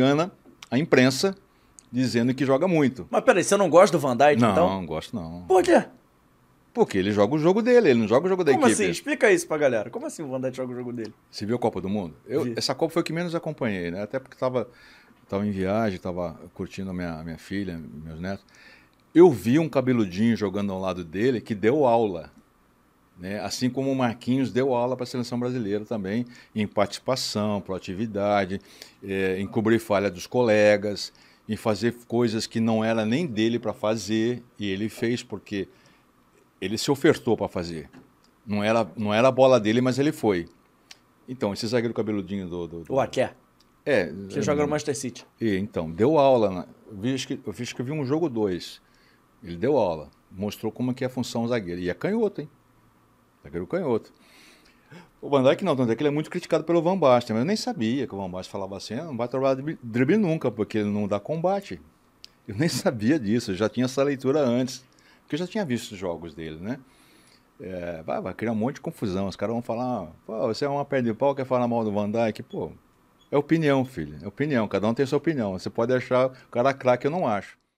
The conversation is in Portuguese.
engana a imprensa dizendo que joga muito. Mas peraí, você não gosta do Van Dijk, não, então? Não, gosto não. Por quê? Porque ele joga o jogo dele, ele não joga o jogo da equipe. Como assim? Explica isso pra galera. Como assim o Van Dijk joga o jogo dele? Você viu a Copa do Mundo? Eu, essa Copa foi o que menos acompanhei, né? Até porque tava, tava em viagem, tava curtindo a minha, minha filha, meus netos. Eu vi um cabeludinho jogando ao lado dele que deu aula. Né? Assim como o Marquinhos deu aula para a seleção brasileira também, em participação, proatividade, é, em cobrir falha dos colegas, em fazer coisas que não era nem dele para fazer, e ele fez porque ele se ofertou para fazer. Não era, não era a bola dele, mas ele foi. Então, esse zagueiro cabeludinho do. do, do... O Aké. É. Que é, joga no Manchester City. E, então, deu aula. Na... Eu, vi que, eu vi um jogo dois. Ele deu aula. Mostrou como é que é a função zagueiro. E é canhoto, hein? Zagueiro canhoto. O Van Dijk não, tanto é que ele é muito criticado pelo Van Basten, mas eu nem sabia que o Van Basten falava assim, ah, não vai trabalhar drible nunca, porque ele não dá combate. Eu nem sabia disso, eu já tinha essa leitura antes, porque eu já tinha visto os jogos dele, né? É, vai, vai criar um monte de confusão, os caras vão falar, pô, você é uma perna de pau, quer falar mal do Van Dijk? Pô, é opinião, filho, é opinião, cada um tem sua opinião, você pode achar o cara craque, eu não acho.